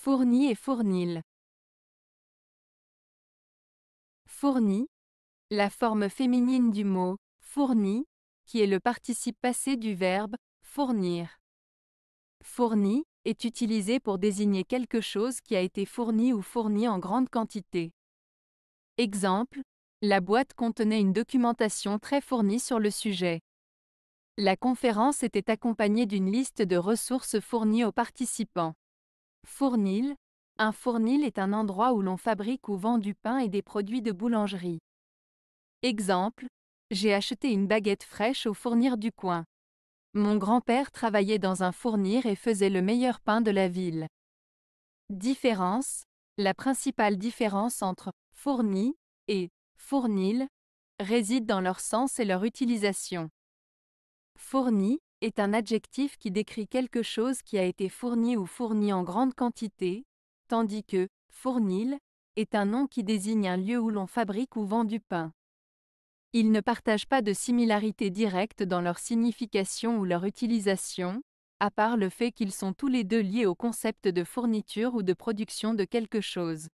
Fourni et fournil. Fourni, la forme féminine du mot fourni, qui est le participe passé du verbe fournir. Fourni est utilisé pour désigner quelque chose qui a été fourni ou fourni en grande quantité. Exemple, la boîte contenait une documentation très fournie sur le sujet. La conférence était accompagnée d'une liste de ressources fournies aux participants. Fournil. Un fournil est un endroit où l'on fabrique ou vend du pain et des produits de boulangerie. Exemple. J'ai acheté une baguette fraîche au fournir du coin. Mon grand-père travaillait dans un fournir et faisait le meilleur pain de la ville. Différence. La principale différence entre fourni et fournil réside dans leur sens et leur utilisation. Fourni est un adjectif qui décrit quelque chose qui a été fourni ou fourni en grande quantité, tandis que fournil est un nom qui désigne un lieu où l'on fabrique ou vend du pain. Ils ne partagent pas de similarité directe dans leur signification ou leur utilisation, à part le fait qu'ils sont tous les deux liés au concept de fourniture ou de production de quelque chose.